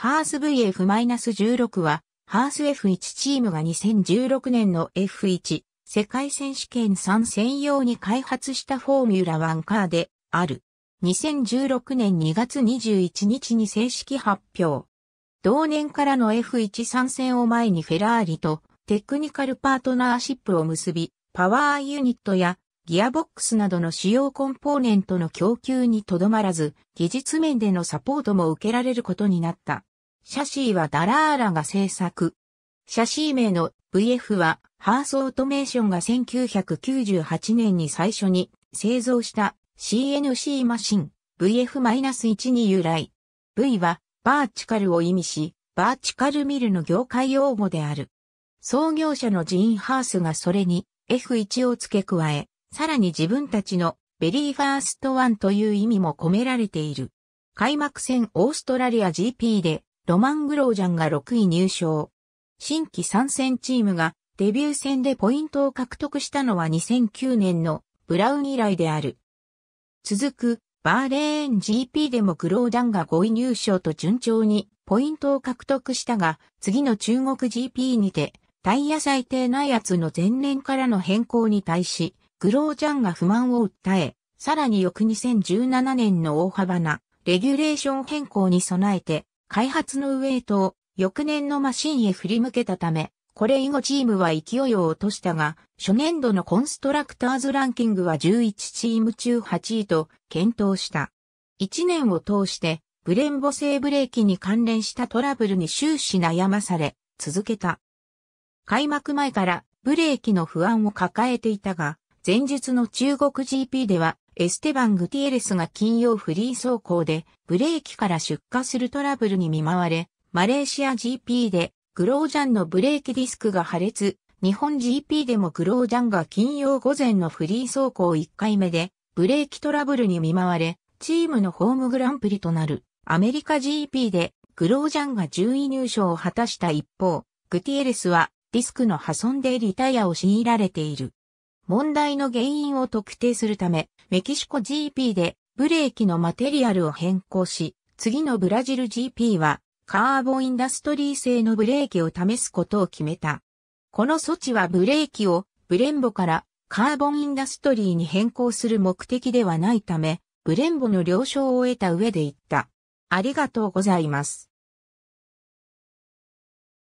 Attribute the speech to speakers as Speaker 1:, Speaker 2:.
Speaker 1: ハース VF-16 は、ハース F1 チームが2016年の F1 世界選手権3専用に開発したフォーミュラ1カーである。2016年2月21日に正式発表。同年からの F1 参戦を前にフェラーリとテクニカルパートナーシップを結び、パワーユニットやギアボックスなどの主要コンポーネントの供給にとどまらず、技術面でのサポートも受けられることになった。シャシーはダラーラが制作。シャシー名の VF は、ハースオートメーションが1998年に最初に製造した CNC マシン VF-1 に由来。V はバーチカルを意味し、バーチカルミルの業界用語である。創業者のジーン・ハースがそれに F1 を付け加え、さらに自分たちのベリーファーストワンという意味も込められている。開幕戦オーストラリア GP でロマン・グロージャンが6位入賞。新規参戦チームがデビュー戦でポイントを獲得したのは2009年のブラウン以来である。続くバーレーン GP でもグローダンが5位入賞と順調にポイントを獲得したが、次の中国 GP にてタイヤ最低内圧の前年からの変更に対し、グロージャンが不満を訴え、さらに翌2017年の大幅なレギュレーション変更に備えて開発のウェイトを翌年のマシンへ振り向けたため、これ以後チームは勢いを落としたが、初年度のコンストラクターズランキングは11チーム中8位と検討した。1年を通して、ブレンボ製ブレーキに関連したトラブルに終始悩まされ、続けた。開幕前からブレーキの不安を抱えていたが、前述の中国 GP ではエステバン・グティエレスが金曜フリー走行でブレーキから出荷するトラブルに見舞われ、マレーシア GP でグロージャンのブレーキディスクが破裂、日本 GP でもグロージャンが金曜午前のフリー走行1回目でブレーキトラブルに見舞われ、チームのホームグランプリとなるアメリカ GP でグロージャンが10位入賞を果たした一方、グティエレスはディスクの破損でリタイアを強いられている。問題の原因を特定するため、メキシコ GP でブレーキのマテリアルを変更し、次のブラジル GP はカーボンインダストリー製のブレーキを試すことを決めた。この措置はブレーキをブレンボからカーボンインダストリーに変更する目的ではないため、ブレンボの了承を得た上で言った。ありがとうございます。